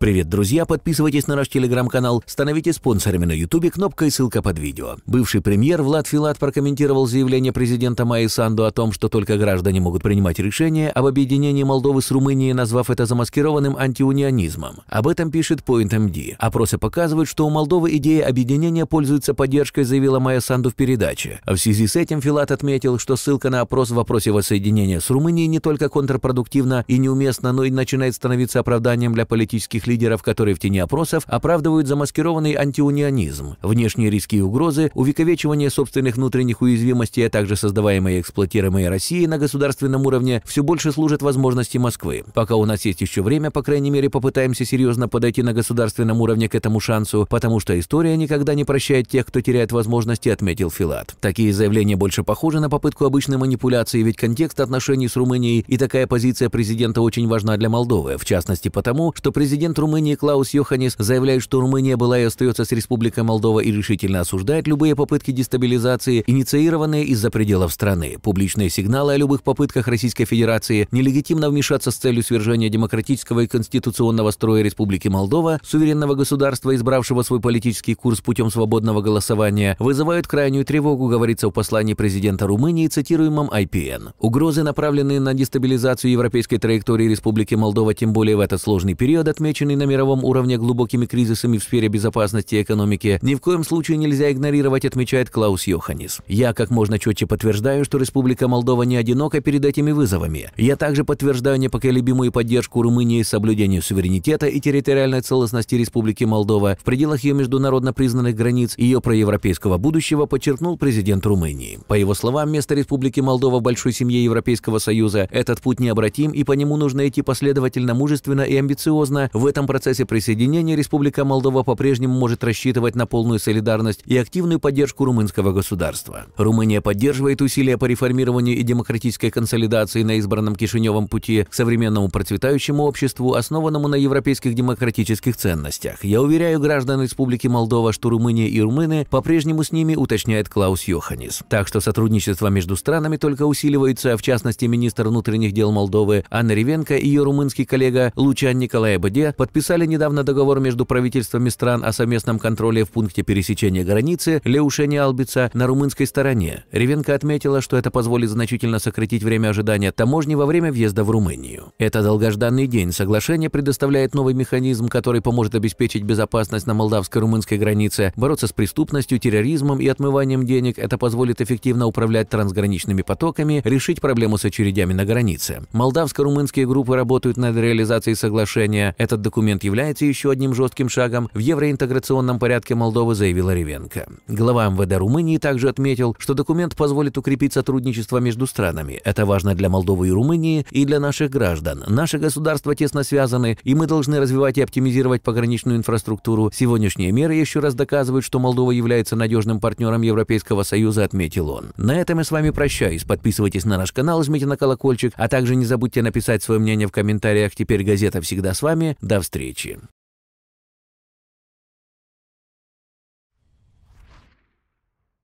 Привет, друзья! Подписывайтесь на наш телеграм-канал, становитесь спонсорами на ютубе, кнопка и ссылка под видео. Бывший премьер Влад Филат прокомментировал заявление президента Майи Санду о том, что только граждане могут принимать решения об объединении Молдовы с Румынией, назвав это замаскированным антиунионизмом. Об этом пишет Point MD. Опросы показывают, что у Молдовы идея объединения пользуется поддержкой, заявила Майя Санду в передаче. А в связи с этим Филат отметил, что ссылка на опрос в вопросе воссоединения с Румынией не только контрпродуктивна и неуместна, но и начинает становиться оправданием для политических лидеров которой в тени опросов оправдывают замаскированный антиунионизм, внешние риски и угрозы, увековечивание собственных внутренних уязвимостей, а также создаваемые и эксплуатируемые России на государственном уровне все больше служат возможности Москвы. Пока у нас есть еще время, по крайней мере, попытаемся серьезно подойти на государственном уровне к этому шансу, потому что история никогда не прощает тех, кто теряет возможности, отметил Филат. Такие заявления больше похожи на попытку обычной манипуляции, ведь контекст отношений с Румынией и такая позиция президента очень важна для Молдовы, в частности потому, что президент Президент Румынии Клаус Йоханис заявляет, что Румыния была и остается с Республикой Молдова и решительно осуждает любые попытки дестабилизации, инициированные из-за пределов страны. Публичные сигналы о любых попытках Российской Федерации нелегитимно вмешаться с целью свержения демократического и конституционного строя Республики Молдова, суверенного государства, избравшего свой политический курс путем свободного голосования, вызывают крайнюю тревогу, говорится в послании президента Румынии, цитируемом IPN. Угрозы, направленные на дестабилизацию европейской траектории Республики Молдова, тем более в этот сложный период, отмечены отмеченный на мировом уровне глубокими кризисами в сфере безопасности и экономики, ни в коем случае нельзя игнорировать, отмечает Клаус Йоханис. Я как можно четче подтверждаю, что Республика Молдова не одинока перед этими вызовами. Я также подтверждаю непоколебимую поддержку Румынии соблюдению суверенитета и территориальной целостности Республики Молдова в пределах ее международно признанных границ и ее проевропейского будущего, подчеркнул президент Румынии. По его словам, место Республики Молдова в большой семье Европейского Союза – этот путь необратим, и по нему нужно идти последовательно, мужественно и амбициозно. В этом этом процессе присоединения Республика Молдова по-прежнему может рассчитывать на полную солидарность и активную поддержку румынского государства. Румыния поддерживает усилия по реформированию и демократической консолидации на избранном Кишиневом пути к современному процветающему обществу, основанному на европейских демократических ценностях. Я уверяю граждан Республики Молдова, что Румыния и румыны по-прежнему с ними, уточняет Клаус Йоханис. Так что сотрудничество между странами только усиливается, в частности, министр внутренних дел Молдовы Анна Ревенко и ее румынский коллега Лучан Николай Баде подписали недавно договор между правительствами стран о совместном контроле в пункте пересечения границы Леушени-Албица на румынской стороне. Ревенко отметила, что это позволит значительно сократить время ожидания таможни во время въезда в Румынию. Это долгожданный день. Соглашение предоставляет новый механизм, который поможет обеспечить безопасность на молдавско-румынской границе, бороться с преступностью, терроризмом и отмыванием денег. Это позволит эффективно управлять трансграничными потоками, решить проблему с очередями на границе. Молдавско-румынские группы работают над реализацией соглашения. Этот документ Документ является еще одним жестким шагом в евроинтеграционном порядке Молдовы, заявила Ревенко. Глава МВД Румынии также отметил, что документ позволит укрепить сотрудничество между странами. Это важно для Молдовы и Румынии и для наших граждан. Наши государства тесно связаны, и мы должны развивать и оптимизировать пограничную инфраструктуру. Сегодняшние меры еще раз доказывают, что Молдова является надежным партнером Европейского Союза, отметил он. На этом я с вами прощаюсь. Подписывайтесь на наш канал, жмите на колокольчик, а также не забудьте написать свое мнение в комментариях. Теперь газета всегда с вами. До встречи встречи.